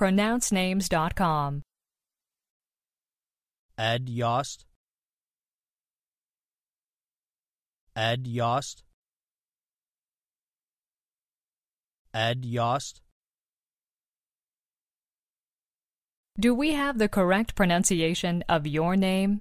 pronouncenames.com. Ed Yost. Ed Yost. Ed Yost. Do we have the correct pronunciation of your name?